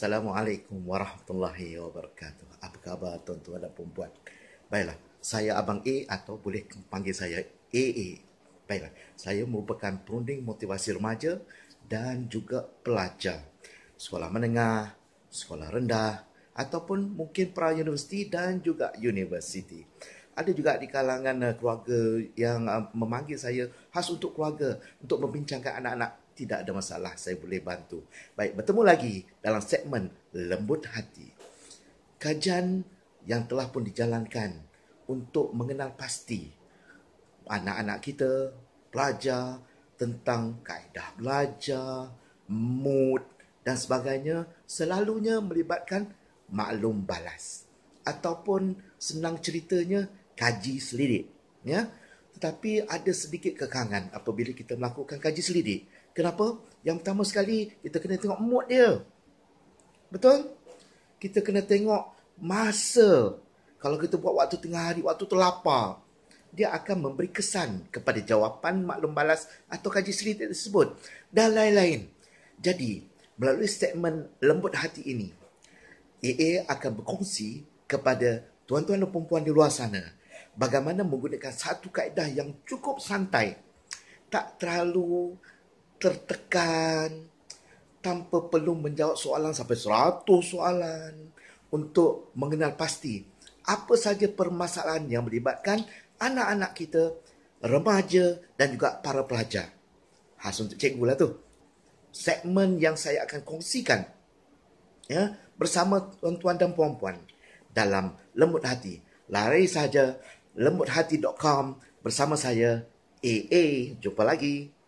Assalamualaikum warahmatullahi wabarakatuh. Apa khabar tuan-tuan dan puan-puan? Baiklah, saya Abang A atau boleh panggil saya AA. Baiklah, saya merupakan perunding motivasi remaja dan juga pelajar. Sekolah menengah, sekolah rendah ataupun mungkin pra-universiti dan juga universiti. Ada juga di kalangan eh, keluarga yang eh, memanggil saya khas untuk keluarga untuk membincangkan anak-anak tidak ada masalah saya boleh bantu. Baik, bertemu lagi dalam segmen Lembut Hati. Kajian yang telah pun dijalankan untuk mengenal pasti anak-anak kita, pelajar tentang kaedah belajar, mood dan sebagainya selalunya melibatkan maklum balas ataupun senang ceritanya kaji selidik ya tapi ada sedikit kekangan apabila kita melakukan kaji selidik. Kenapa? Yang pertama sekali, kita kena tengok mood dia. Betul? Kita kena tengok masa. Kalau kita buat waktu tengah hari, waktu tu lapar. Dia akan memberi kesan kepada jawapan maklum balas atau kaji selidik tersebut. Dan lain-lain. Jadi, melalui statement lembut hati ini, AA akan berkongsi kepada tuan-tuan dan perempuan di luar sana bagaimana menggunakan satu kaedah yang cukup santai tak terlalu tertekan tanpa perlu menjawab soalan sampai seratus soalan untuk mengenal pasti apa saja permasalahan yang melibatkan anak-anak kita, remaja dan juga para pelajar. Khas untuk cikgu lah tu. Segmen yang saya akan kongsikan ya, bersama tuan-tuan dan puan-puan dalam lembut hati. Lari saja lembuthati.com bersama saya AA jumpa lagi